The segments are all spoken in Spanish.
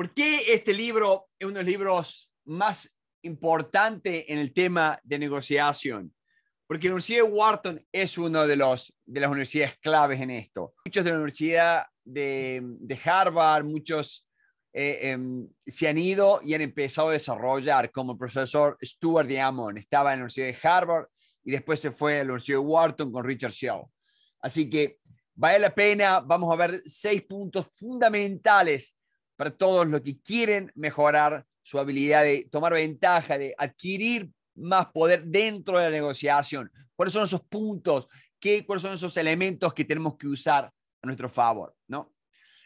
¿Por qué este libro es uno de los libros más importantes en el tema de negociación? Porque la Universidad de Wharton es una de, los, de las universidades claves en esto. Muchos de la Universidad de, Harvard, muchos eh, em, se han ido y han empezado a desarrollar, como el profesor Stuart Diamond, estaba en la Universidad de Harvard y después se fue a la Universidad de Wharton con Richard Shaw. Así que vale la pena, vamos a ver seis puntos fundamentales para todos los que quieren mejorar su habilidad de tomar ventaja, de adquirir más poder dentro de la negociación. ¿Cuáles son esos puntos? ¿Qué, ¿Cuáles son esos elementos que tenemos que usar a nuestro favor? ¿no?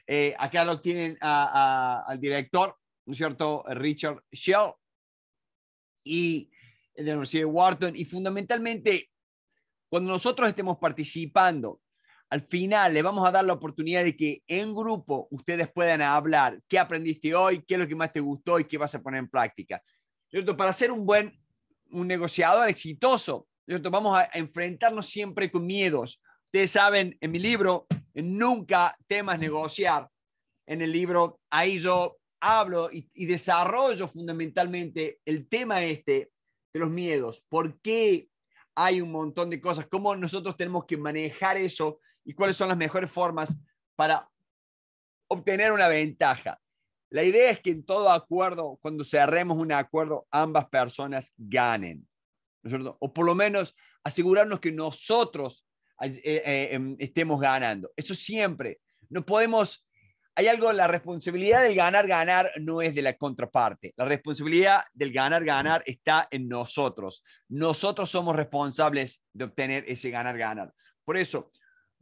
Eh, acá lo tienen al director, ¿no es cierto? Richard Shell y de la Universidad de Wharton. Y fundamentalmente, cuando nosotros estemos participando al final le vamos a dar la oportunidad de que en grupo ustedes puedan hablar qué aprendiste hoy, qué es lo que más te gustó y qué vas a poner en práctica. Para ser un buen un negociador exitoso, ¿cierto? vamos a enfrentarnos siempre con miedos. Ustedes saben, en mi libro, Nunca temas negociar, en el libro, ahí yo hablo y, y desarrollo fundamentalmente el tema este de los miedos. ¿Por qué hay un montón de cosas? ¿Cómo nosotros tenemos que manejar eso y cuáles son las mejores formas para obtener una ventaja. La idea es que en todo acuerdo, cuando cerremos un acuerdo, ambas personas ganen. O por lo menos asegurarnos que nosotros eh, eh, em, estemos ganando. Eso siempre. No podemos, hay algo, la responsabilidad del ganar, ganar no es de la contraparte. La responsabilidad del ganar, ganar está en nosotros. Nosotros somos responsables de obtener ese ganar, ganar. Por eso,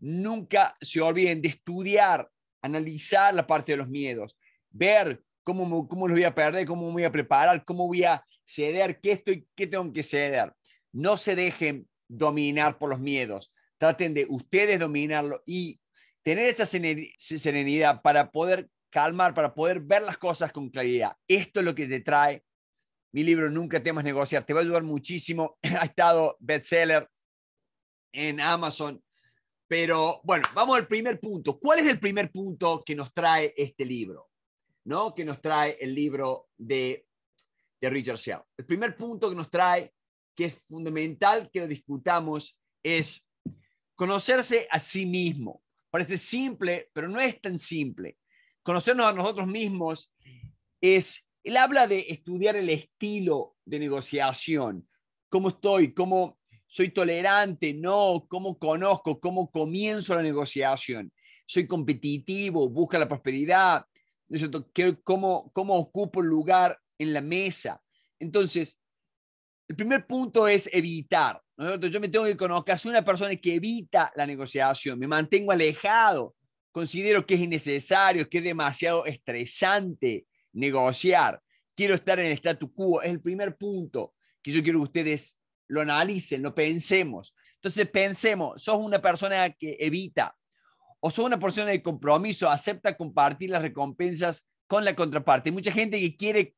nunca se olviden de estudiar, analizar la parte de los miedos, ver cómo, cómo los voy a perder, cómo me voy a preparar, cómo voy a ceder, qué estoy, qué tengo que ceder. No se dejen dominar por los miedos. Traten de ustedes dominarlo y tener esa serenidad para poder calmar, para poder ver las cosas con claridad. Esto es lo que te trae mi libro Nunca temas negociar. Te va a ayudar muchísimo. Ha estado bestseller en Amazon pero bueno, vamos al primer punto. ¿Cuál es el primer punto que nos trae este libro? ¿No? Que nos trae el libro de, de Richard Shaw. El primer punto que nos trae, que es fundamental que lo discutamos, es conocerse a sí mismo. Parece simple, pero no es tan simple. Conocernos a nosotros mismos es, él habla de estudiar el estilo de negociación, cómo estoy, cómo, soy tolerante, no, cómo conozco, cómo comienzo la negociación, soy competitivo, busca la prosperidad, ¿Cómo, ocupo el lugar en la mesa. Entonces, el primer punto es evitar. Yo me tengo que conocer, soy una persona que evita la negociación, me mantengo alejado, considero que es innecesario, que es demasiado estresante negociar, quiero estar en el statu quo, es el primer punto que yo quiero que ustedes lo analicen, lo pensemos. Entonces pensemos, sos una persona que evita o sos una persona de compromiso, acepta compartir las recompensas con la contraparte. Hay mucha gente que quiere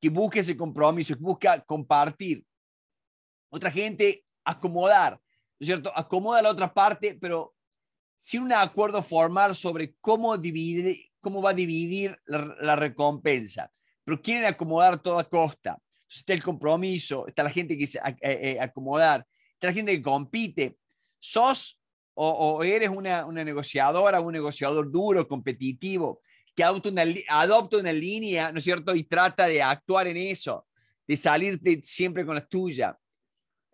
que busque ese compromiso, que busca compartir. Otra gente acomodar, ¿no es cierto? Acomoda la otra parte, pero sin un acuerdo formal sobre cómo, dividir, cómo va a dividir la, recompensa. Pero quieren acomodar a toda costa está el compromiso, está la gente que se eh, eh, acomodar, está la gente que compite. Sos o, eres una, negociadora, un negociador duro, competitivo, que adopta una, una línea, ¿no es cierto? Y trata de actuar en eso, de salirte siempre con la tuya?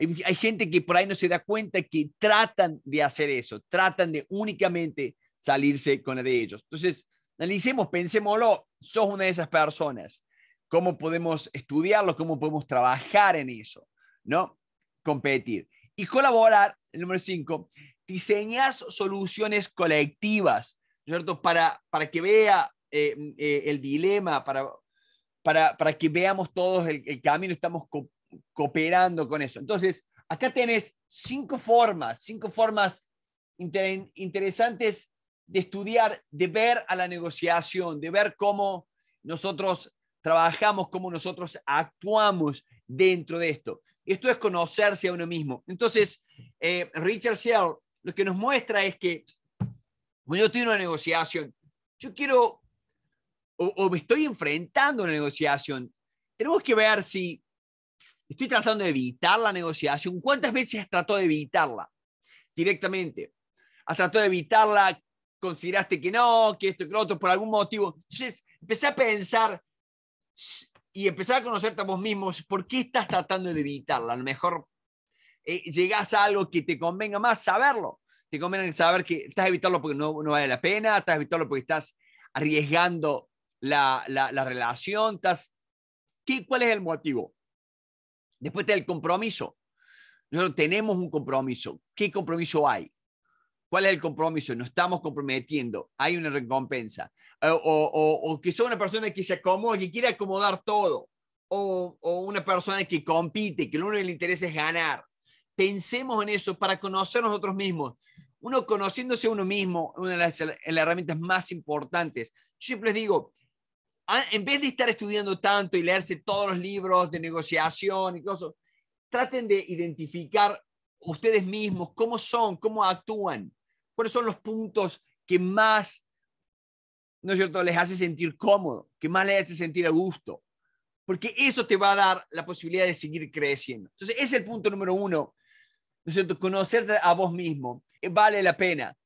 Hay, hay gente que por ahí no se da cuenta que tratan de hacer eso, tratan de únicamente salirse con la de ellos. Entonces, analicemos, pensémoslo, sos una de esas personas cómo podemos estudiarlo, cómo podemos trabajar en eso, ¿no? Competir. Y colaborar, el número cinco, diseñas soluciones colectivas, ¿cierto? Para, para que vea eh, mm, eh, el dilema, para, para, para, que veamos todos el, camino, estamos cooperando con eso. Entonces, acá tenés cinco formas, cinco formas interesantes de estudiar, de ver a la negociación, de ver cómo nosotros trabajamos, como nosotros actuamos dentro de esto. Esto es conocerse a uno mismo. Entonces, eh, Richard Shell lo que nos muestra es que cuando yo estoy en una negociación, yo quiero o, o me estoy enfrentando a una negociación, tenemos que ver si estoy tratando de evitar la negociación. ¿Cuántas veces has tratado de evitarla directamente? ¿Has tratado de evitarla? ¿Consideraste que no, que esto, que lo otro, por algún motivo? Entonces, empecé a pensar y empezar a conocerte a vos mismos. ¿por qué estás tratando de evitarla? A lo mejor eh, llegas a algo que te convenga más saberlo. Te convenga saber que estás evitando porque no, vale la pena, estás evitando porque estás arriesgando la, relación, ¿Qué, ¿Cuál es el motivo? Después está el compromiso. Nosotros tenemos un compromiso. ¿Qué compromiso hay? ¿Cuál es el compromiso? Nos estamos comprometiendo. Hay una recompensa. Eh, o, o, que son una persona que se acomoda, que quiere acomodar todo. O, o una persona que compite, que lo único que le interesa es ganar. Pensemos en eso para conocer nosotros mismos. Uno conociéndose a uno mismo, es una de las, las herramientas más importantes. Yo siempre les digo, en vez de estar estudiando tanto y leerse todos los libros de negociación y cosas, traten de identificar ustedes mismos cómo son, cómo actúan ¿Cuáles son los puntos que más, ¿no es cierto?, les hace sentir cómodo, que más les hace sentir a gusto? Porque eso te va a dar la posibilidad de seguir creciendo. Entonces, ese es el punto número uno, conocerte a vos mismo. Eh, vale la pena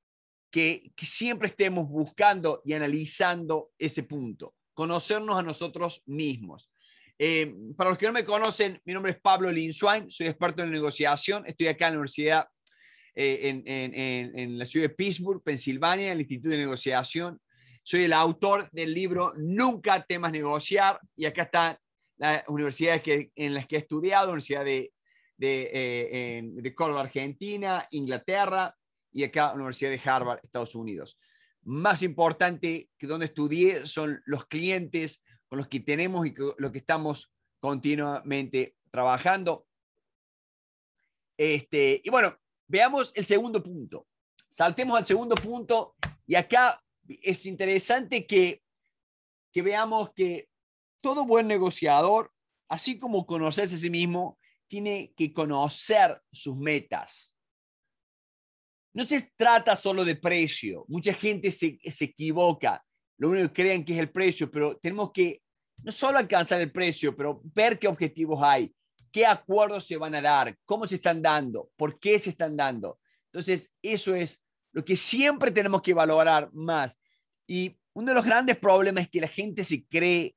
que, siempre estemos buscando y analizando ese punto, conocernos a nosotros mismos. Eh, para los que no me conocen, mi nombre es Pablo Linswine. soy experto en negociación, estoy acá en la Universidad eh, en, la ciudad de Pittsburgh, Pensilvania, en el Instituto de Negociación. Soy el autor del libro Nunca temas negociar y acá están las universidades que, en las que he estudiado, Universidad de, de, eh, de Córdoba, Argentina, Inglaterra y acá Universidad de Harvard, Estados Unidos. Más importante que donde estudié son los clientes con los que tenemos y con los que estamos continuamente trabajando. Este, y bueno, Veamos el segundo punto. Saltemos al segundo punto y acá es interesante que, que veamos que todo buen negociador, así como conocerse a sí mismo, tiene que conocer sus metas. No se trata solo de precio. Mucha gente se, se equivoca. Lo único que creen que es el precio, pero tenemos que no solo alcanzar el precio, pero ver qué objetivos hay, qué acuerdos se van a dar, cómo se están dando, por qué se están dando. Entonces, eso es lo que siempre tenemos que valorar más. Y uno de los grandes problemas es que la gente se cree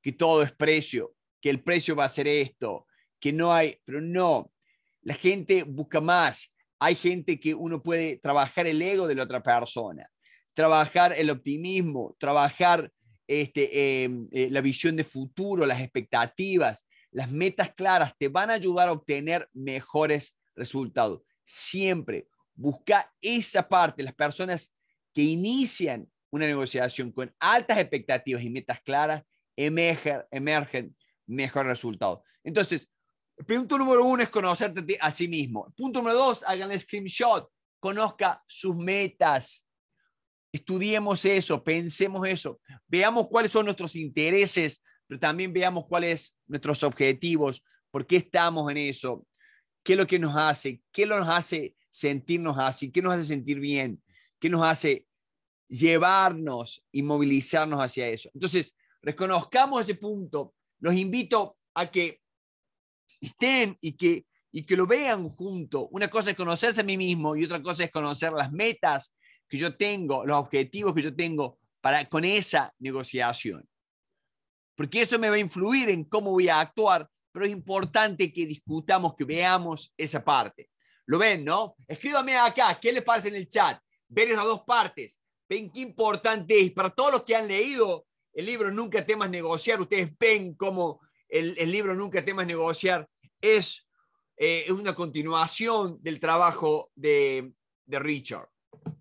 que todo es precio, que el precio va a ser esto, que no hay, pero no, la gente busca más. Hay gente que uno puede trabajar el ego de la otra persona, trabajar el optimismo, trabajar este, em, eh, la visión de futuro, las expectativas. Las metas claras te van a ayudar a obtener mejores resultados. Siempre busca esa parte. Las personas que inician una negociación con altas expectativas y metas claras emergen, mejores resultados. Entonces, punto número uno es conocerte a sí mismo. Punto número dos, hagan el screenshot. Conozca sus metas. Estudiemos eso, pensemos eso, veamos cuáles son nuestros intereses, pero también veamos cuáles nuestros objetivos, por qué estamos en eso, qué es lo que nos hace, qué nos hace sentirnos así, qué nos hace sentir bien, qué nos hace llevarnos y movilizarnos hacia eso. Entonces, reconozcamos ese punto. Los invito a que estén y que, y que lo vean junto. Una cosa es conocerse a mí mismo y otra cosa es conocer las metas que yo tengo, los objetivos que yo tengo para con esa negociación porque eso me va a influir en cómo voy a actuar, pero es importante que discutamos, que veamos esa parte. ¿Lo ven, no? Escríbame acá, ¿qué les parece en el chat? Ver esas dos partes. Ven qué importante es. Para todos los que han leído el libro Nunca temas negociar, ustedes ven cómo el, libro Nunca temas negociar eh, es, una continuación del trabajo de, de Richard.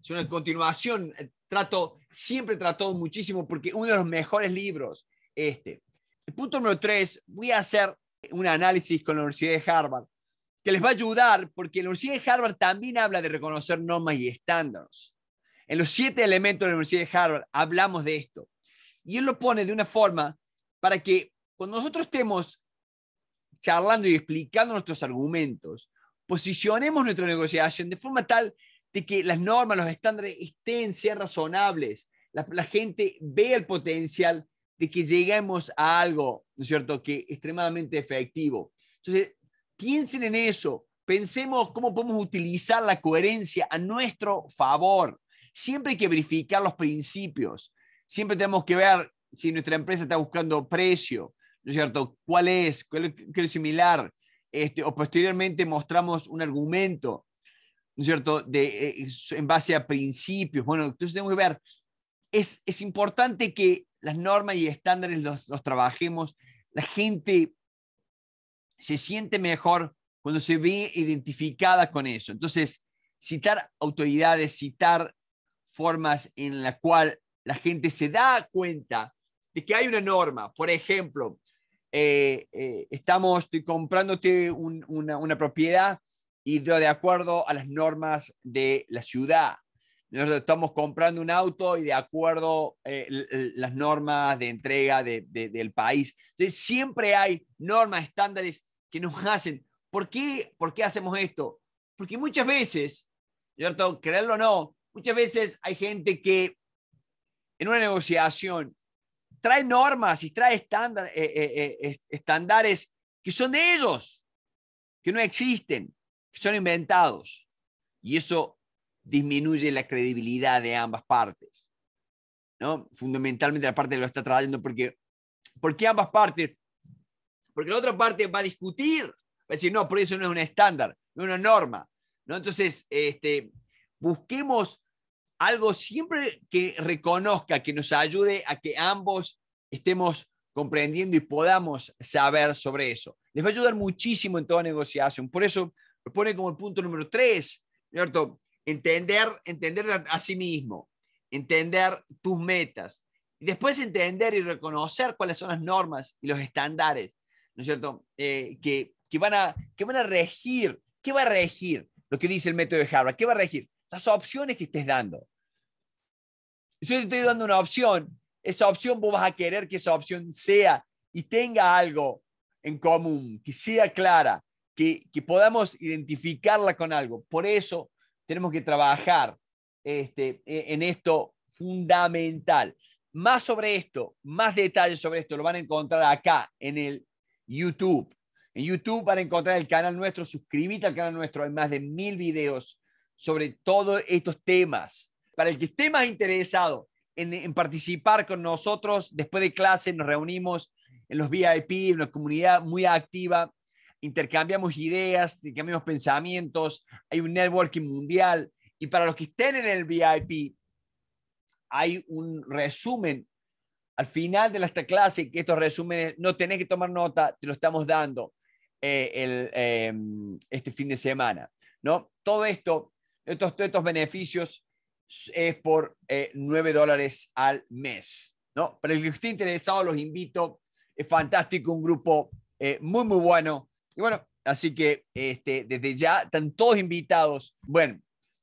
Es una continuación, trato, siempre trato muchísimo porque uno de los mejores libros este. El punto número tres, voy a hacer un análisis con la Universidad de Harvard, que les va a ayudar porque la Universidad de Harvard también habla de reconocer normas y estándares. En los siete elementos de la Universidad de Harvard hablamos de esto. Y él lo pone de una forma para que cuando nosotros estemos charlando y explicando nuestros argumentos, posicionemos nuestra negociación de forma tal de que las normas, los estándares estén, ser razonables, la, la gente vea el potencial de que lleguemos a algo, ¿no es cierto?, que extremadamente efectivo. Entonces, piensen en eso, pensemos cómo podemos utilizar la coherencia a nuestro favor. Siempre hay que verificar los principios, siempre tenemos que ver si nuestra empresa está buscando precio, ¿no es cierto?, cuál es, cuál es, similar, este, o posteriormente mostramos un argumento, ¿no es cierto?, de, eh, en base a principios. Bueno, entonces tenemos que ver, es, es importante que las normas y estándares los, trabajemos, la gente se siente mejor cuando se ve identificada con eso. Entonces, citar autoridades, citar formas en la cual la gente se da cuenta de que hay una norma. Por ejemplo, eh, eh, estamos, estoy comprándote una, una propiedad y de acuerdo a las normas de la ciudad. Nosotros estamos comprando un auto y de acuerdo eh, las normas de entrega de, del país. Entonces, siempre hay normas, estándares que nos hacen. ¿Por qué, ¿Por qué hacemos esto? Porque muchas veces, ¿cierto? Creerlo o no, muchas veces hay gente que en una negociación trae normas y trae estándar, eh, eh, estándares que son de ellos, que no existen, que son inventados. Y eso disminuye la credibilidad de ambas partes. ¿no? Fundamentalmente la parte que lo está trayendo porque, porque ambas partes, porque la otra parte va a discutir, va a decir, no, por eso no es un estándar, no es una norma. ¿no? Entonces, este, busquemos algo siempre que reconozca, que nos ayude a que ambos estemos comprendiendo y podamos saber sobre eso. Les va a ayudar muchísimo en toda negociación. Por eso lo pone como el punto número tres, ¿cierto? entender, entender a sí mismo, entender tus metas, y después entender y reconocer cuáles son las normas y los estándares, ¿no es cierto?, eh, que, van a, que van a regir, ¿qué va a regir lo que dice el método de Harvard? ¿Qué va a regir? Las opciones que estés dando. Si yo te estoy dando una opción, esa opción vos vas a querer que esa opción sea y tenga algo en común, que sea clara, que, que podamos identificarla con algo. Por eso tenemos que trabajar este, e, en esto fundamental. Más sobre esto, más detalles sobre esto lo van a encontrar acá en el YouTube. En YouTube van a encontrar el canal nuestro, suscríbete al canal nuestro, hay más de mil videos sobre todos estos temas. Para el que esté más interesado en, en participar con nosotros, después de clase nos reunimos en los VIP, en una comunidad muy activa, intercambiamos ideas, intercambiamos pensamientos, hay un networking mundial y para los que estén en el VIP hay un resumen al final de esta clase, que estos resúmenes no tenés que tomar nota, te lo estamos dando eh, el, em, este fin de semana. ¿no? Todo esto, estos, todos estos beneficios es por eh, 9 dólares al mes. ¿no? Para el que esté interesado, los invito. Es fantástico, un grupo eh, muy, muy bueno. Y bueno, así que este, desde ya están todos invitados. Bueno,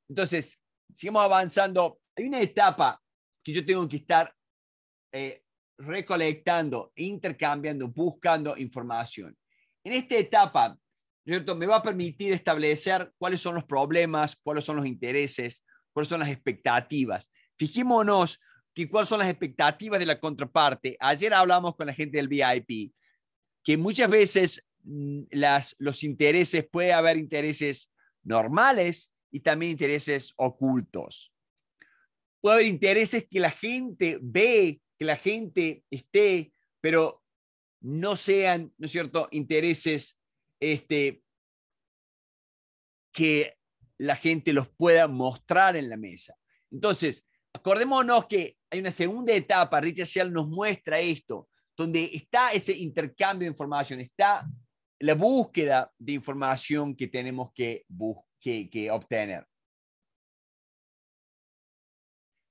entonces, sigamos avanzando. Hay una etapa que yo tengo que estar eh, recolectando, intercambiando, buscando información. En esta etapa, ¿cierto? me va a permitir establecer cuáles son los problemas, cuáles son los intereses, cuáles son las expectativas. Fijémonos que cuáles son las expectativas de la contraparte. Ayer hablamos con la gente del VIP, que muchas veces Mm, las, los intereses, puede haber intereses normales y también intereses ocultos. Puede haber intereses que la gente ve, que la gente esté, pero no sean, ¿no es cierto?, intereses este, que la gente los pueda mostrar en la mesa. Entonces, acordémonos que hay una segunda etapa, Richard Shell nos muestra esto, donde está ese intercambio de información, está la búsqueda de información que tenemos que, que obtener.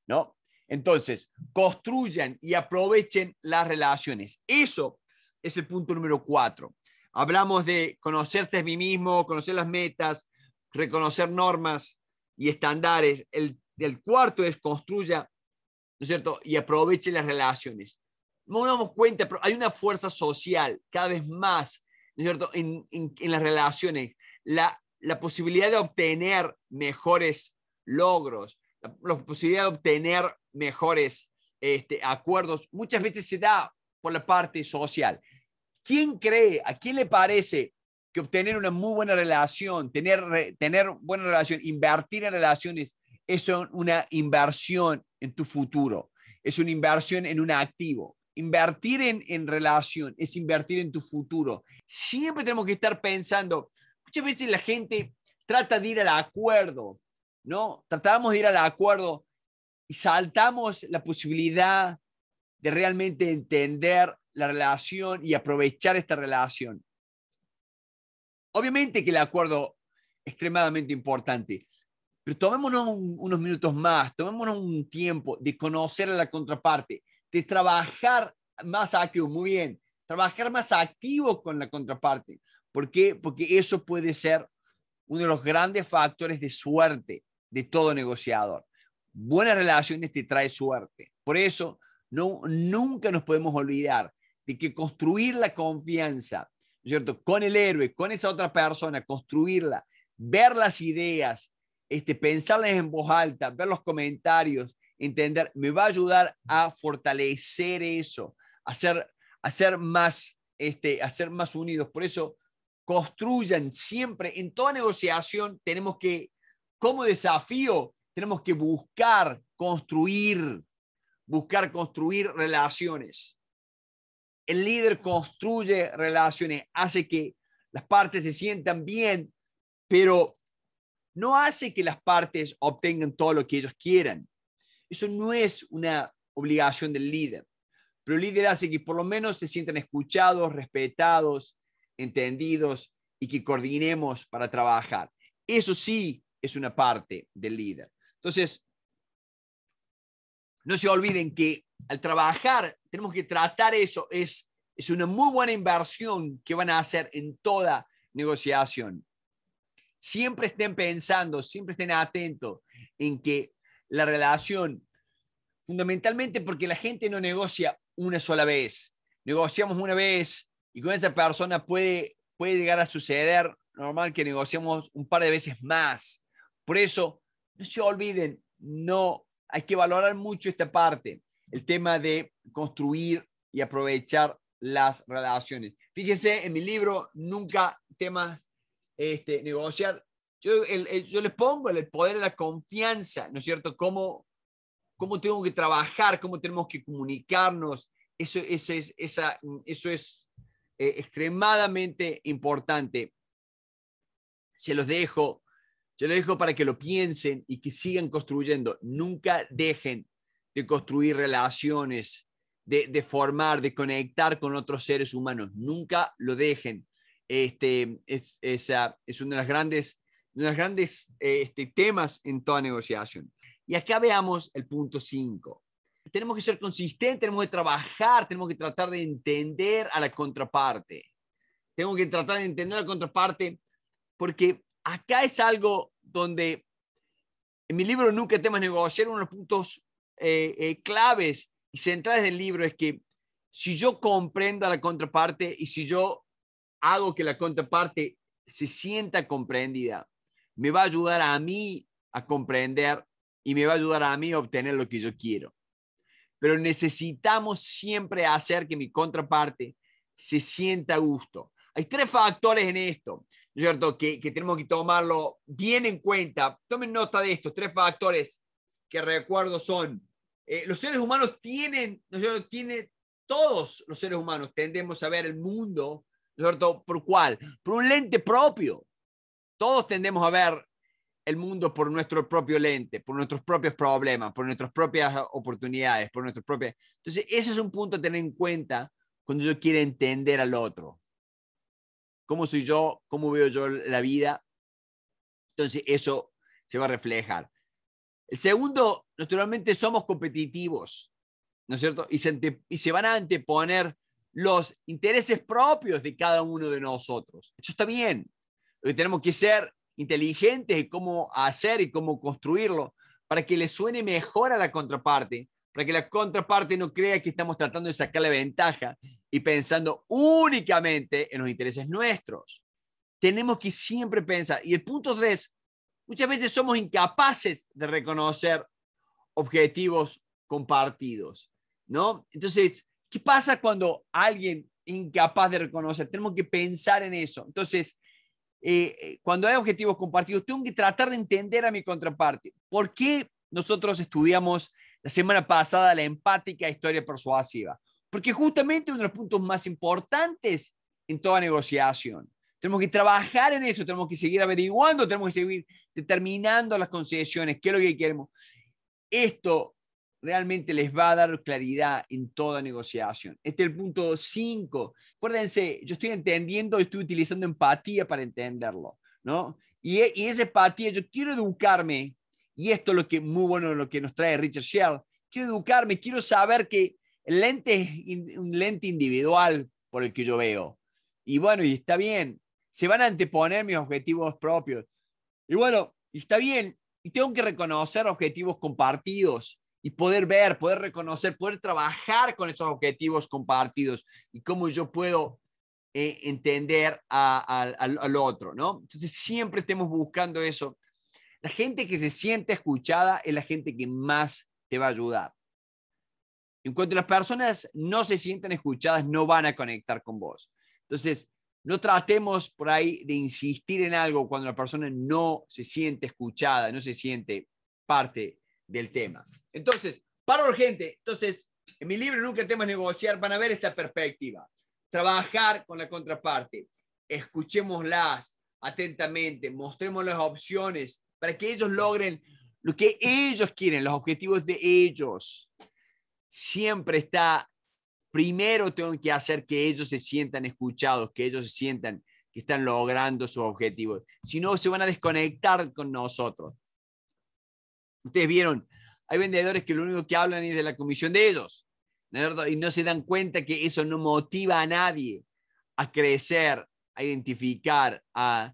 ¿No? Entonces, construyan y aprovechen las relaciones. Eso es el punto número cuatro. Hablamos de conocerse a mí mismo, conocer las metas, reconocer normas y estándares. El, cuarto es construya, ¿no es cierto? Y aprovechen las relaciones. No nos damos cuenta, pero hay una fuerza social cada vez más es cierto?, en, en, las relaciones, la, la, posibilidad de obtener mejores logros, la, posibilidad de obtener mejores este, acuerdos, muchas veces se da por la parte social. ¿Quién cree, a quién le parece que obtener una muy buena relación, tener, tener buena relación, invertir en relaciones, es una inversión en tu futuro? Es una inversión en un activo. Invertir en, en relación es invertir en tu futuro. Siempre tenemos que estar pensando, muchas veces la gente trata de ir al acuerdo, ¿no? Tratamos de ir al acuerdo y saltamos la posibilidad de realmente entender la relación y aprovechar esta relación. Obviamente que el acuerdo es extremadamente importante, pero tomémonos unos minutos más, tomémonos un tiempo de conocer a la contraparte, trabajar más activo, muy bien, trabajar más activo con la contraparte. porque Porque eso puede ser uno de los grandes factores de suerte de todo negociador. Buenas relaciones te trae suerte. Por eso, no, nunca nos podemos olvidar de que construir la confianza, ¿cierto? Con el héroe, con esa otra persona, construirla, ver las ideas, este, pensarlas en voz alta, ver los comentarios, entender, me va a ayudar a fortalecer eso, a ser, más, este, a más unidos. Por eso, construyan siempre, en toda negociación tenemos que, como desafío, tenemos que buscar construir, buscar construir relaciones. El líder construye relaciones, hace que las partes se sientan bien, pero no hace que las partes obtengan todo lo que ellos quieran. Eso no es una obligación del líder, pero el líder hace que por lo menos se sientan escuchados, respetados, entendidos y que coordinemos para trabajar. Eso sí es una parte del líder. Entonces, no se olviden que al trabajar tenemos que tratar eso. Es, es una muy buena inversión que van a hacer en toda negociación. Siempre estén pensando, siempre estén atentos en que la relación fundamentalmente porque la gente no negocia una sola vez. Negociamos una vez y con esa persona puede, puede llegar a suceder normal que negociamos un par de veces más. Por eso, no se olviden, no hay que valorar mucho esta parte, el tema de construir y aprovechar las relaciones. Fíjense en mi libro, nunca temas este, negociar. Yo, les pongo el poder de la confianza, ¿no es cierto? Cómo cómo tengo que trabajar, cómo tenemos que comunicarnos. Eso, eso es, esa, eso es eh, extremadamente importante. Se los dejo, se los dejo para que lo piensen y que sigan construyendo. Nunca dejen de construir relaciones, de, de formar, de conectar con otros seres humanos. Nunca lo dejen. Este, es, esa, es uno de los grandes, de grandes eh, este, temas en toda negociación. Y acá veamos el punto 5. Tenemos que ser consistentes, tenemos que trabajar, tenemos que tratar de entender a la contraparte. Tengo que tratar de entender a la contraparte porque acá es algo donde en mi libro Nunca temas negociar, uno de los puntos eh, eh, claves y centrales del libro es que si yo comprendo a la contraparte y si yo hago que la contraparte se sienta comprendida, me va a ayudar a mí a comprender y me va a ayudar a mí a obtener lo que yo quiero. Pero necesitamos siempre hacer que mi contraparte se sienta a gusto. Hay tres factores en esto, ¿cierto? Que, tenemos que tomarlo bien en cuenta. Tomen nota de estos tres factores que recuerdo son, eh, los seres humanos tienen, ¿no Tiene, todos los seres humanos tendemos a ver el mundo, ¿cierto? ¿Por cuál? Por un lente propio. Todos tendemos a ver el mundo por nuestro propio lente, por nuestros propios problemas, por nuestras propias eh, oportunidades, por nuestros propias... Entonces, ese es un punto a tener en cuenta cuando yo quiero entender al otro. ¿Cómo soy yo? ¿Cómo veo yo la vida? Entonces, eso se va a reflejar. El segundo, naturalmente somos competitivos, ¿no es cierto? Y se, y se van a anteponer los intereses propios de cada uno de nosotros. Eso está bien. Lo tenemos que ser inteligentes y cómo hacer y cómo construirlo para que le suene mejor a la contraparte, para que la contraparte no crea que estamos tratando de sacarle ventaja y pensando únicamente en los intereses nuestros. Tenemos que siempre pensar. Y el punto tres, muchas veces somos incapaces de reconocer objetivos compartidos, ¿no? Entonces, ¿qué pasa cuando alguien incapaz de reconocer? Tenemos que pensar en eso. Entonces, eh, eh, cuando hay objetivos compartidos, tengo que tratar de entender a mi contraparte. ¿Por qué nosotros estudiamos la semana pasada la empática historia persuasiva? Porque justamente uno de los puntos más importantes en toda negociación. Tenemos que trabajar en eso, tenemos que seguir averiguando, tenemos que seguir determinando las concesiones, qué es lo que queremos. Esto realmente les va a dar claridad en toda negociación. Este es el punto 5. Acuérdense, yo estoy entendiendo, estoy utilizando empatía para entenderlo, ¿no? Y, e, y esa empatía, yo quiero educarme, y esto es lo que, muy bueno lo que nos trae Richard Shell, quiero educarme, quiero saber que el lente es un lente individual por el que yo veo. Y bueno, y está bien, se van a anteponer mis objetivos propios. Y bueno, y está bien, y tengo que reconocer objetivos compartidos y poder ver, poder reconocer, poder trabajar con esos objetivos compartidos y cómo yo puedo eh, entender al otro, ¿no? Entonces siempre estemos buscando eso. La gente que se siente escuchada es la gente que más te va a ayudar. En cuanto las personas no se sienten escuchadas, no van a conectar con vos. Entonces, no tratemos por ahí de insistir en algo cuando la persona no se siente escuchada, no se siente parte del tema. Entonces, para urgente. Entonces, en mi libro Nunca temas negociar, van a ver esta perspectiva. Trabajar con la contraparte. Escuchémoslas atentamente, mostremos las opciones para que ellos logren lo que ellos quieren, los objetivos de ellos. Siempre está, primero tengo que hacer que ellos se sientan escuchados, que ellos se sientan que están logrando sus objetivos. Si no, se van a desconectar con nosotros. Ustedes vieron hay vendedores que lo único que hablan es de la comisión de ellos, Y no se dan cuenta que eso no motiva a nadie a crecer, a identificar, a,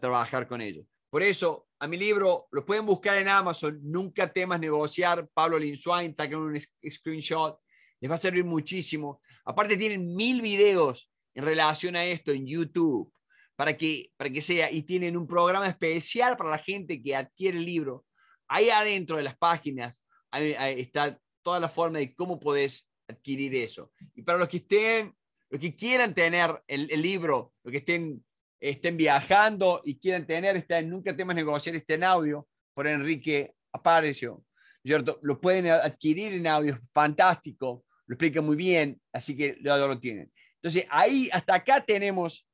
trabajar con ellos. Por eso, a mi libro, lo pueden buscar en Amazon, Nunca temas negociar, Pablo Linsuain, saquen un screenshot, les va a servir muchísimo. Aparte tienen mil videos en relación a esto en YouTube, para que, para que sea, y tienen un programa especial para la gente que adquiere el libro, Ahí adentro de las páginas está toda la forma de cómo podés adquirir eso. Y para los que estén, los que quieran tener el, libro, los que estén, estén viajando y quieran tener, está en Nunca Temas Negociar, este en audio por Enrique Aparicio. Lo pueden adquirir en audio, fantástico, lo explica muy bien, así que ya lo tienen. Entonces, ahí, hasta acá tenemos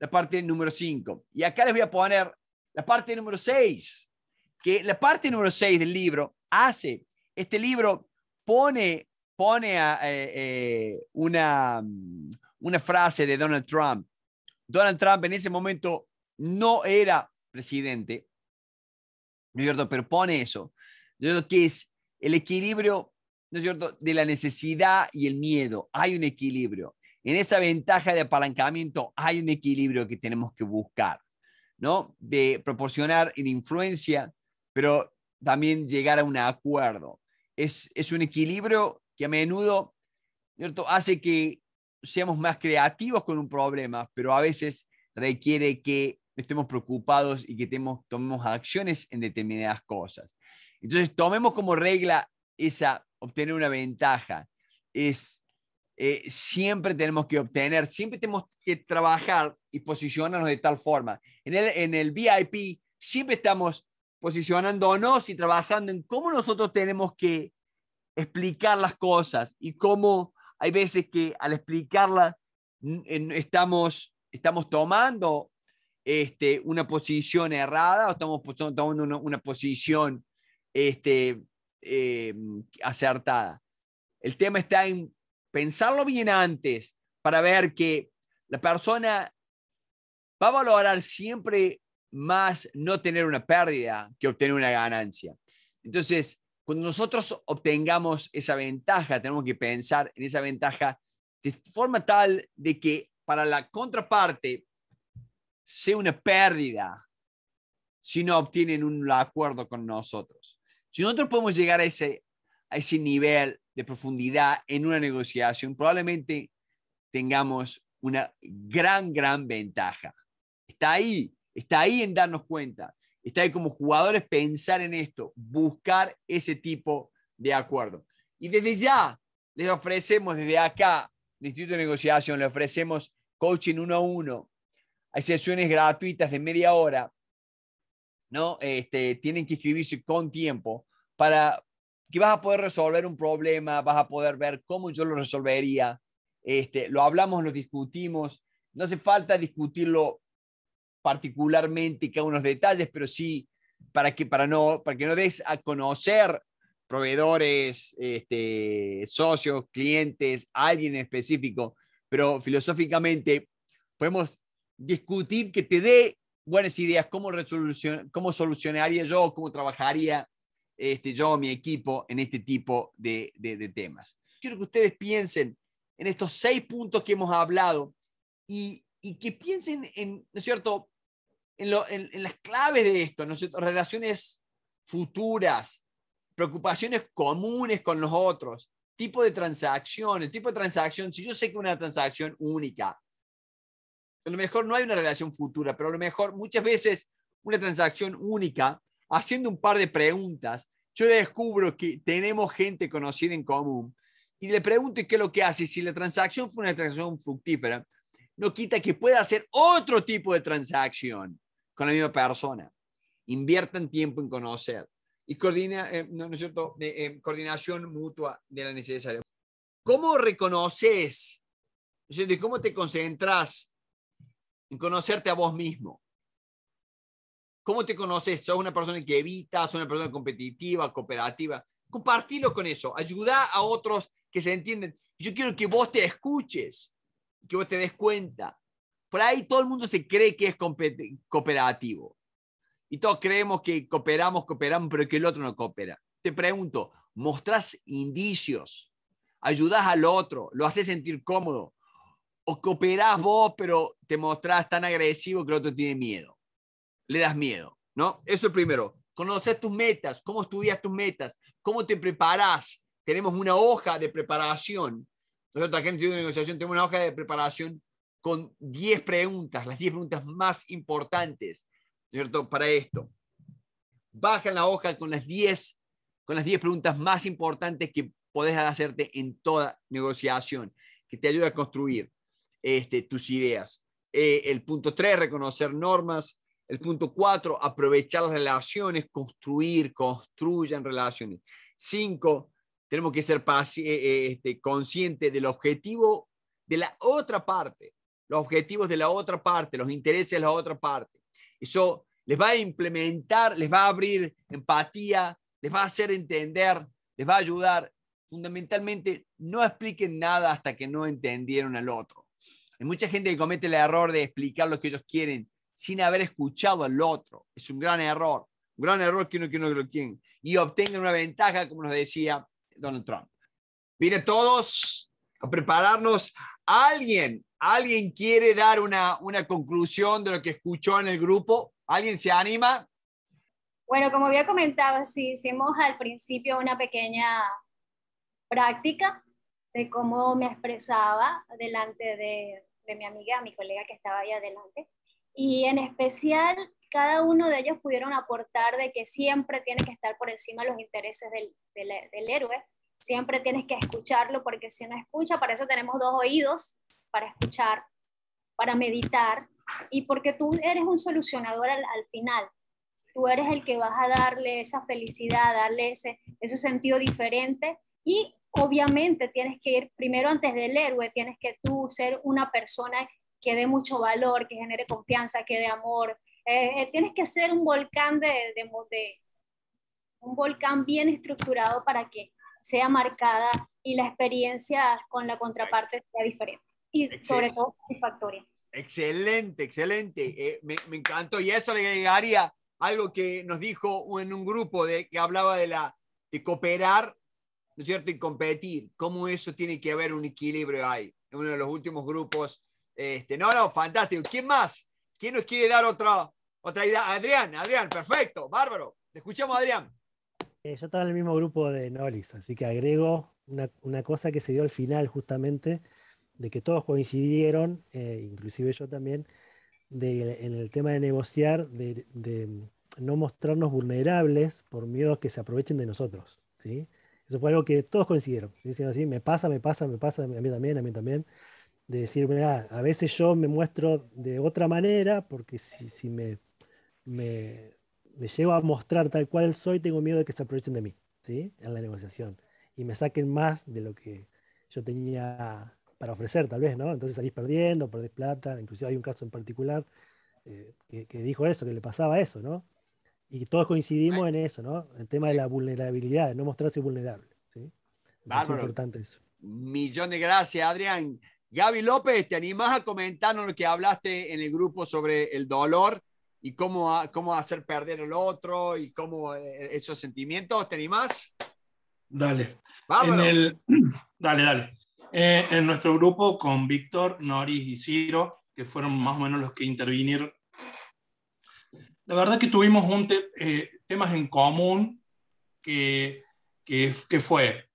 la parte número 5. Y acá les voy a poner la parte número 6, que la parte número 6 del libro hace, este libro pone, pone a, eh, eh, una, una frase de Donald Trump. Donald Trump en ese momento no era presidente, ¿no es cierto? Pero pone eso, yo es Que es el equilibrio, ¿no es cierto? De la necesidad y el miedo. Hay un equilibrio. En esa ventaja de apalancamiento hay un equilibrio que tenemos que buscar, ¿no? De proporcionar influencia pero también llegar a un acuerdo. Es, es un equilibrio que a menudo ¿cierto? hace que seamos más creativos con un problema, pero a veces requiere que estemos preocupados y que tomemos acciones en determinadas cosas. Entonces, tomemos como regla esa obtener una ventaja. Es eh, siempre tenemos que obtener, siempre tenemos que trabajar y posicionarnos de tal forma. En el, en el VIP siempre estamos posicionándonos y trabajando en cómo nosotros tenemos que explicar las cosas y cómo hay veces que al explicarlas mm, estamos, estamos tomando este, una posición errada o estamos tomando una, posición este, em, acertada. El tema está en pensarlo bien antes para ver que la persona va a valorar siempre más no tener una pérdida que obtener una ganancia. Entonces, cuando nosotros obtengamos esa ventaja, tenemos que pensar en esa ventaja de forma tal de que para la contraparte sea una pérdida si no obtienen un acuerdo con nosotros. Si nosotros podemos llegar a ese, a ese nivel de profundidad en una negociación, probablemente tengamos una gran, gran ventaja. Está ahí, Está ahí en darnos cuenta. Está ahí como jugadores pensar en esto, buscar ese tipo de acuerdo. Y desde ya les ofrecemos, desde acá, el Instituto de Negociación, le ofrecemos coaching uno a uno. Hay sesiones gratuitas de media hora. ¿no? Este, tienen que inscribirse con tiempo para que vas a poder resolver un problema, vas a poder ver cómo yo lo resolvería. Este, lo hablamos, lo discutimos. No hace falta discutirlo particularmente que uno detalles, pero sí para que, para no, para que no des a conocer proveedores, este, socios, clientes, alguien específico, pero filosóficamente podemos discutir que te dé buenas ideas, cómo, resolucion, cómo solucionaría yo, cómo trabajaría este, yo, mi equipo, en este tipo de, temas. Quiero que ustedes piensen en estos seis puntos que hemos hablado y, y que piensen en, ¿no es cierto?, en, las claves de esto, relaciones futuras, preocupaciones comunes con los otros, tipo de transacción, el tipo de transacción, si yo sé que una transacción única, a lo mejor no hay una relación futura, pero a lo mejor muchas veces una transacción única, haciendo un par de preguntas, yo descubro que tenemos gente conocida en común y le pregunto qué es lo que hace. Si la transacción fue una transacción fructífera, no quita que pueda hacer otro tipo de transacción con la misma persona. Inviertan tiempo en conocer. Y coordina, eh, no, es cierto, eh, coordinación mutua de la necesaria. ¿Cómo reconoces, cómo te concentras en conocerte a vos mismo? ¿Cómo te conoces? ¿Sos una persona que evita? ¿Sos una persona competitiva, cooperativa? Compartilo con eso. Ayuda a otros que se entienden. Yo quiero que vos te escuches, que vos te des cuenta por ahí todo el mundo se cree que es cooperativo. Y todos creemos que cooperamos, cooperamos, pero que el otro no coopera. Te pregunto, ¿mostrás indicios? ¿Ayudás al otro? ¿Lo haces sentir cómodo? ¿O cooperás vos, pero te mostrás tan agresivo que el otro tiene miedo? Le das miedo, ¿no? Eso es primero. Conocer tus metas, cómo estudias tus metas, cómo te preparas. Tenemos una hoja de preparación. Nosotros, gente gente Negociación, tenemos una hoja de preparación con 10 preguntas, las 10 preguntas más importantes, ¿cierto? Para esto. Baja la hoja con las 10 con las 10 preguntas más importantes que podés hacerte en toda negociación, que te ayuda a construir este, tus ideas. Eh, el punto 3, reconocer normas. El punto 4, aprovechar las relaciones, construir, construyan relaciones. 5, tenemos que ser eh, eh, este, conscientes del objetivo de la otra parte los objetivos de la otra parte, los intereses de la otra parte. Eso les va a implementar, les va a abrir empatía, les va a hacer entender, les va a ayudar. Fundamentalmente, no expliquen nada hasta que no entendieron al otro. Hay mucha gente que comete el error de explicar lo que ellos quieren sin haber escuchado al otro. Es un gran error, un gran error que uno que no lo quien y obtengan una ventaja, como nos decía Donald Trump. Vienen todos a prepararnos. Alguien ¿Alguien quiere dar una, una conclusión de lo que escuchó en el grupo? ¿Alguien se anima? Bueno, como había comentado, sí, hicimos al principio una pequeña práctica de cómo me expresaba delante de, de, mi amiga, mi colega que estaba ahí adelante. Y en especial, cada uno de ellos pudieron aportar de que siempre tiene que estar por encima los intereses del, del, del héroe, siempre tienes que escucharlo, porque si no escucha, para eso tenemos dos oídos, para escuchar, para meditar y porque tú eres un solucionador al, final. Tú eres el que vas a darle esa felicidad, darle ese, ese sentido diferente y obviamente tienes que ir primero antes del héroe, tienes que tú ser una persona que dé mucho valor, que genere confianza, que dé amor. Eh, eh, tienes que ser un volcán de, un volcán bien estructurado para que sea marcada y la experiencia con la contraparte sea diferente y sobre todo factores. Excelente, excelente. Eh, me, me, encantó. Y eso le agregaría algo que nos dijo en un grupo de, que hablaba de, la, cooperar, ¿no es cierto? Y competir. ¿Cómo eso tiene que haber un equilibrio ahí? En uno de los últimos grupos. Este, no, no, fantástico. ¿Quién más? ¿Quién nos quiere dar otra, otra idea? Adrián, Adrián, perfecto, bárbaro. Te escuchamos, Adrián. Eh, yo estaba en el mismo grupo de Nolis, así que agrego una, una cosa que se dio al final justamente de que todos coincidieron, eh, inclusive yo también, en el tema de negociar, de, no mostrarnos vulnerables por miedo a que se aprovechen de nosotros. ¿sí? Eso fue algo que todos coincidieron. así, me pasa, me pasa, me pasa, a mí también, a mí también. De decir, a veces yo me muestro de otra manera porque si, me, llego a mostrar tal cual soy, tengo miedo de que se aprovechen de mí ¿sí? en la negociación y me saquen más de lo que yo tenía para ofrecer tal vez, ¿no? Entonces salís perdiendo, perdés plata, inclusive hay un caso en particular eh, que, dijo eso, que le pasaba eso, ¿no? Y todos coincidimos en eso, ¿no? El tema de la vulnerabilidad, de no mostrarse vulnerable. ¿sí? Es importante eso. Millón de gracias, Adrián. Gaby López, ¿te animás a comentarnos lo que hablaste en el grupo sobre el dolor y cómo, cómo hacer perder al otro y cómo eh, esos sentimientos? ¿Te animás? Dale. dale, dale. Eh, en nuestro grupo con Víctor, Noris y Ciro, que fueron más o menos los que intervinieron. La verdad que tuvimos un eh, temas en común que, que, fue,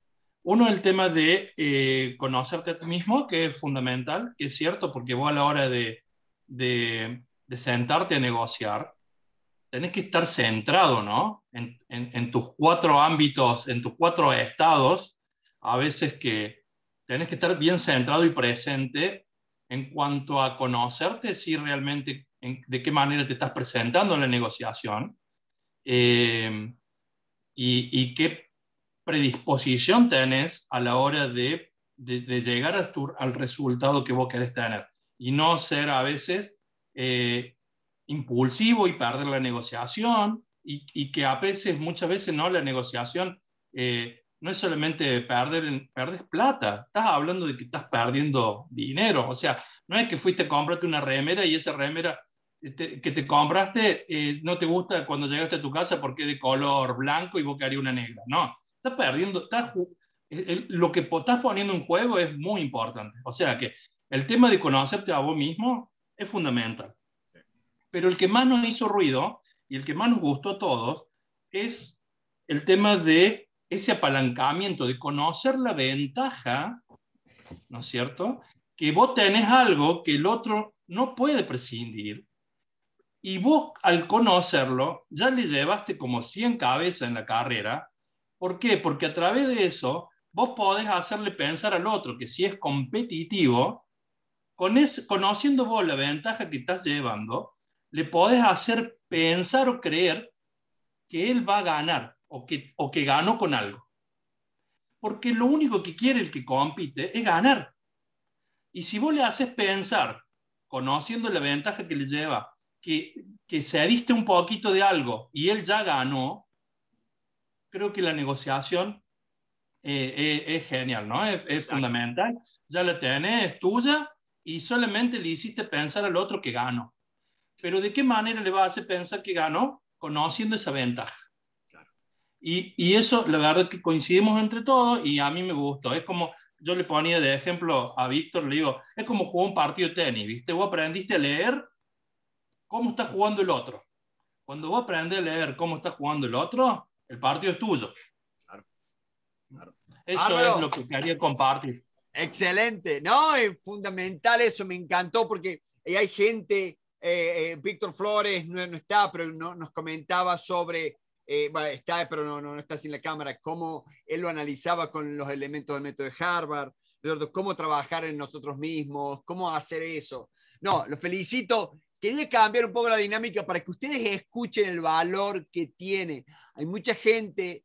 uno el tema de eh, conocerte a ti mismo, que es fundamental, que es cierto, porque vos a la hora de, de, sentarte a negociar, tenés que estar centrado, ¿no? en, en tus cuatro ámbitos, en tus cuatro estados, a veces que, Tienes que estar bien centrado y presente en cuanto a conocerte si realmente de qué manera te estás presentando en la negociación eh, y, qué predisposición tenés a la hora de, llegar al resultado que vos querés tener y no ser a veces eh, impulsivo y perder la negociación y, que a veces, muchas veces, no, la negociación eh, no es solamente perder, plata, estás hablando de que estás perdiendo dinero, o sea, no es que fuiste a comprarte una remera y esa remera que te compraste eh, no te gusta cuando llegaste a tu casa porque es de color blanco y vos querías una negra, no, estás perdiendo, estás, lo que estás poniendo en juego es muy importante, o sea que el tema de conocerte a vos mismo es fundamental. Pero el que más nos hizo ruido y el que más nos gustó a todos es el tema de ese apalancamiento de conocer la ventaja, ¿no es cierto? Que vos tenés algo que el otro no puede prescindir. Y vos al conocerlo ya le llevaste como 100 cabezas en la carrera. ¿Por qué? Porque a través de eso vos podés hacerle pensar al otro que si es competitivo, con conociendo vos la ventaja que estás llevando, le podés hacer pensar o creer que él va a ganar o que, o que ganó con algo. Porque lo único que quiere el que compite es ganar. Y si vos le haces pensar, conociendo la ventaja que le lleva, que, que se adiste un poquito de algo y él ya ganó, creo que la negociación eh, eh, es genial, ¿no? Es, es fundamental. Ya la tenés, es tuya y solamente le hiciste pensar al otro que ganó. Pero ¿de qué manera le vas a hacer pensar que ganó? Conociendo esa ventaja. Y, eso, la verdad es que coincidimos entre todos y a mí me gustó. Es como, yo le ponía de ejemplo a Víctor, le digo, es como jugar un partido de tenis, ¿viste? Vos aprendiste a leer cómo está jugando el otro. Cuando vos aprendes a leer cómo está jugando el otro, el partido es tuyo. Claro. Eso ah, es lo que quería compartir. Excelente, ¿no? Es fundamental eso, me encantó porque hay gente, eh, eh, Víctor Flores no, está, pero nos comentaba sobre eh, está, pero no, no, no, está sin la cámara, cómo él lo analizaba con los elementos del método de Harvard, cómo trabajar en nosotros mismos, cómo hacer eso. No, lo felicito. Quería cambiar un poco la dinámica para que ustedes escuchen el valor que tiene. Hay mucha gente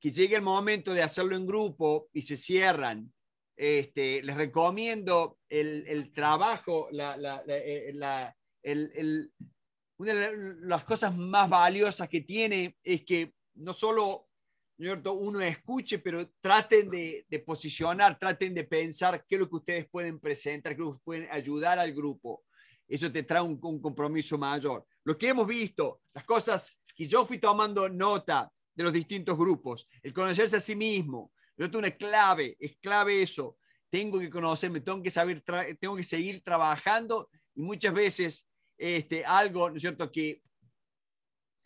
que llega el momento de hacerlo en grupo y se cierran. Este, les recomiendo el, el trabajo, la, la, la, eh, el, el, una de las cosas más valiosas que tiene es que no solo uno escuche, pero traten de, posicionar, traten de pensar qué es lo que ustedes pueden presentar, qué es lo que pueden ayudar al grupo. Eso te trae un, un compromiso mayor. Lo que hemos visto, las cosas que yo fui tomando nota de los distintos grupos, el conocerse a sí mismo, yo tengo una clave, es clave eso, tengo que conocerme, tengo que saber, tengo que seguir trabajando y muchas veces este, algo, ¿no es cierto?, que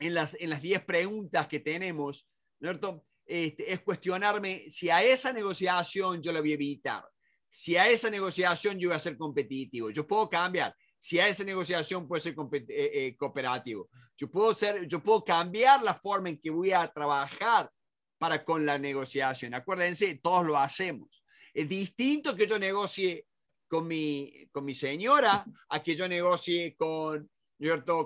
en las 10 en las preguntas que tenemos, ¿no es cierto?, este, es cuestionarme si a esa negociación yo la voy a evitar, si a esa negociación yo voy a ser competitivo, yo puedo cambiar, si a esa negociación puedo ser eh, eh, cooperativo, yo puedo, ser, yo puedo cambiar la forma en que voy a trabajar para con la negociación. Acuérdense, todos lo hacemos. Es distinto que yo negocie con mi, con mi señora a que yo negocie con,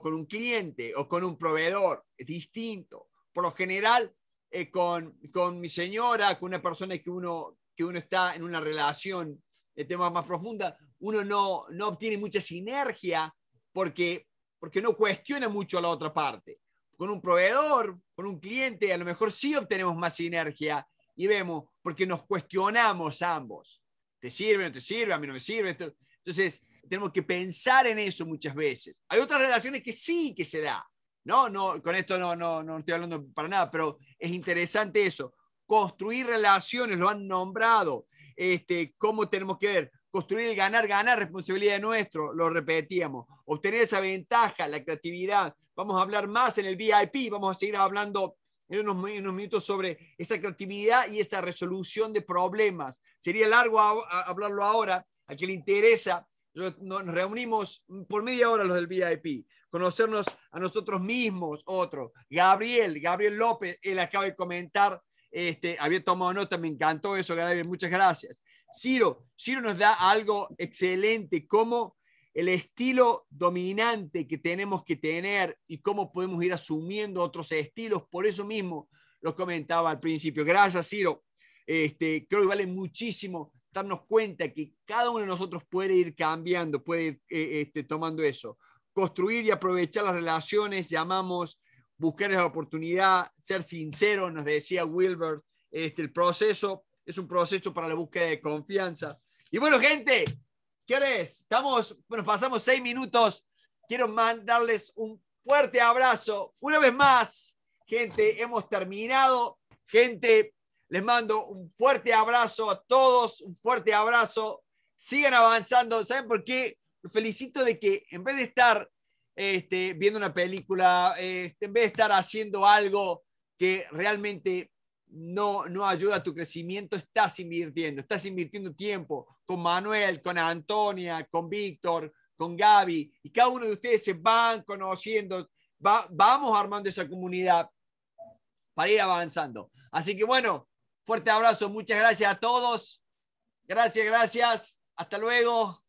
con un cliente o con un proveedor. Es distinto. Por lo general, eh, con, con, mi señora, con una persona que uno, que uno está en una relación de temas más profunda, uno no, no obtiene mucha sinergia porque, porque no cuestiona mucho a la otra parte. Con un proveedor, con un cliente, a lo mejor sí obtenemos más sinergia y vemos porque nos cuestionamos ambos. ¿Te sirve? ¿No te sirve? ¿A mí no me sirve? Entonces, tenemos que pensar en eso muchas veces. Hay otras relaciones que sí que se da. No, no, con esto no, no, no estoy hablando para nada, pero es interesante eso. Construir relaciones, lo han nombrado. Este, ¿Cómo tenemos que ver? Construir el ganar, ganar, responsabilidad nuestro, lo repetíamos. Obtener esa ventaja, la creatividad. Vamos a hablar más en el VIP, vamos a seguir hablando unos, minutos sobre esa creatividad y esa resolución de problemas. Sería largo hablarlo ahora, a quien le interesa. Nos reunimos por media hora los del VIP, conocernos a nosotros mismos, otro. Gabriel, Gabriel López, él acaba de comentar, este, había tomado nota, me encantó eso, Gabriel, muchas gracias. Ciro, Ciro nos da algo excelente, cómo el estilo dominante que tenemos que tener y cómo podemos ir asumiendo otros estilos. Por eso mismo lo comentaba al principio. Gracias, Ciro. Este, creo que vale muchísimo darnos cuenta que cada uno de nosotros puede ir cambiando, puede ir eh, este, tomando eso. Construir y aprovechar las relaciones, llamamos, buscar la oportunidad, ser sincero, nos decía Wilbert, este, el proceso es un proceso para la búsqueda de confianza. Y bueno, gente, ¿Qué es? Estamos, bueno, pasamos seis minutos. Quiero mandarles un fuerte abrazo. Una vez más, gente, hemos terminado. Gente, les mando un fuerte abrazo a todos, un fuerte abrazo. Sigan avanzando. ¿Saben por qué? felicito de que en vez de estar este, viendo una película, este, en vez de estar haciendo algo que realmente no, no ayuda a tu crecimiento, estás invirtiendo, estás invirtiendo tiempo con Manuel, con Antonia, con Víctor, con Gaby, y cada uno de ustedes se van conociendo, vamos armando esa comunidad para ir avanzando. Así que bueno, fuerte abrazo, muchas gracias a todos, gracias, gracias, hasta luego.